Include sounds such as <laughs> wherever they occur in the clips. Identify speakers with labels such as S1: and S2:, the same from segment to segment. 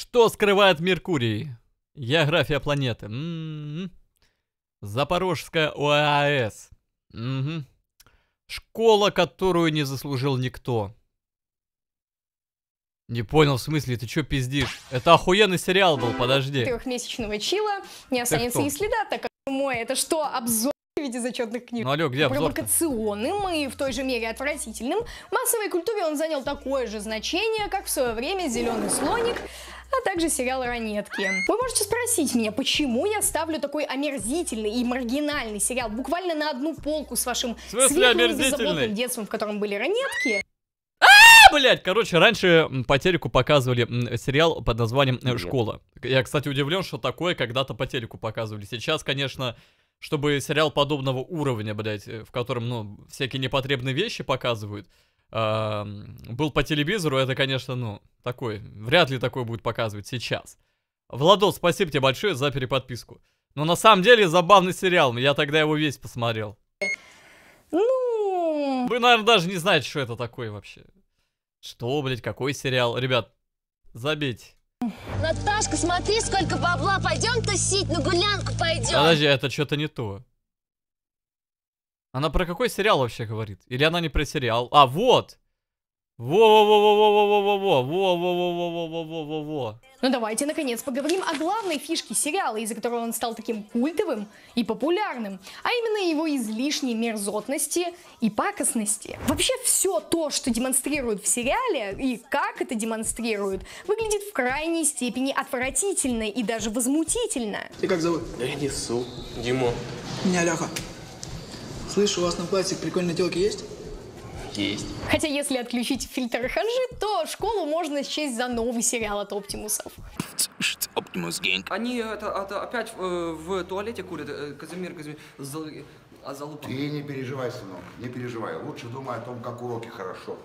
S1: Что скрывает Меркурий? География планеты. М-м-м. Запорожская ОАЭС. Угу. Школа, которую не заслужил никто. Не понял, в смысле, ты чё пиздишь? Это охуенный сериал был, подожди.
S2: Трехмесячного чила не останется и следа, так как мой, это что, обзор? в виде зачетных книг. Ну, алло, где Провокационным и в той же мере отвратительным. В массовой культуре он занял такое же значение, как в свое время «Зеленый слоник», а также сериал «Ранетки». Вы можете спросить меня, почему я ставлю такой омерзительный и маргинальный сериал буквально на одну полку с вашим светлым беззаботным детством, в котором были «Ранетки»,
S1: а, блядь, короче, раньше по телеку показывали сериал под названием э, «Школа». Я, кстати, удивлен, что такое когда-то по телеку показывали. Сейчас, конечно, чтобы сериал подобного уровня, блядь, э, в котором, ну, всякие непотребные вещи показывают, а, был по телевизору, это, конечно, ну, такой, вряд ли такой будет показывать сейчас. Владос, спасибо тебе большое за переподписку. Но на самом деле забавный сериал, я тогда его весь посмотрел. Ну... Вы, наверное, даже не знаете, что это такое вообще. Что, блядь, какой сериал? Ребят, забить.
S2: Наташка, смотри, сколько бабла, пойдем тусить, на гулянку пойдем. Подожди,
S1: это что-то не то. Она про какой сериал вообще говорит? Или она не про сериал? А, вот! Во-во-во-во-во-во-во-во-во-во-во-во-во-во-во-во-во-во.
S2: Ну давайте, наконец, поговорим о главной фишке сериала, из-за которого он стал таким культовым и популярным, а именно его излишней мерзотности и пакостности. Вообще все то, что демонстрируют в сериале и как это демонстрируют, выглядит в крайней степени отвратительно и даже возмутительно.
S1: Ты как зовут? Я Несу. Димо. Меня Ляха. Слышу, у вас на платье прикольные телки есть? Есть.
S2: Хотя если отключить фильтр Ханжи, то школу можно счесть за новый сериал от
S1: Оптимусов. Оптимус Генг. Они это, это опять э, в туалете курят. Э, Казимир, Казимир, э, а залупа. Ты
S2: не переживай, сынок, не переживай. Лучше думай о том, как уроки хорошо.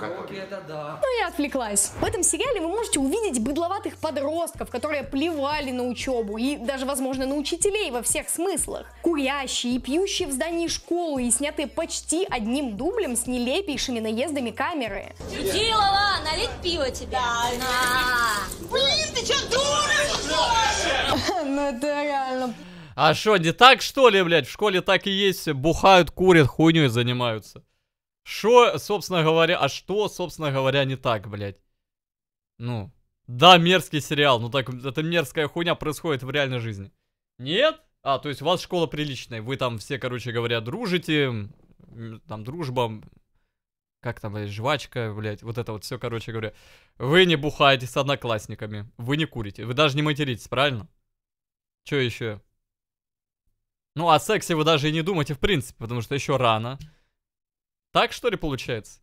S2: Роки это да. Ну, я отвлеклась. В этом сериале вы можете увидеть быдловатых подростков, которые плевали на учебу и даже, возможно, на учителей во всех смыслах. Курящие и пьющие в здании школы и снятые почти одним дублем с нелепейшими наездами камеры.
S1: Чудилова, налить пиво тебе. Да, Блин, ты что, дура?
S2: <laughs> Ну, это реально а
S1: что, не так что ли, блядь? В школе так и есть, бухают, курят, хуйней занимаются. Что, собственно говоря, а что, собственно говоря, не так, блядь? Ну, да, мерзкий сериал, но ну так эта мерзкая хуйня происходит в реальной жизни. Нет? А, то есть у вас школа приличная, вы там все, короче говоря, дружите, там дружба, как там, блядь, жвачка, блядь, вот это вот все, короче говоря. Вы не бухаете с одноклассниками, вы не курите, вы даже не материтесь, правильно? Че еще? Ну, о сексе вы даже и не думаете, в принципе, потому что еще рано. Так что ли получается?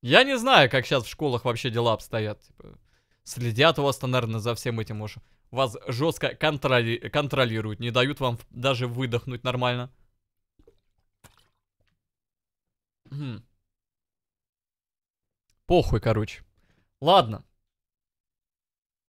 S1: Я не знаю, как сейчас в школах вообще дела обстоят. Типа, следят у вас, наверное, за всем этим уж. Вас жестко контроли контролируют, не дают вам даже выдохнуть нормально. Хм. Похуй, короче. Ладно.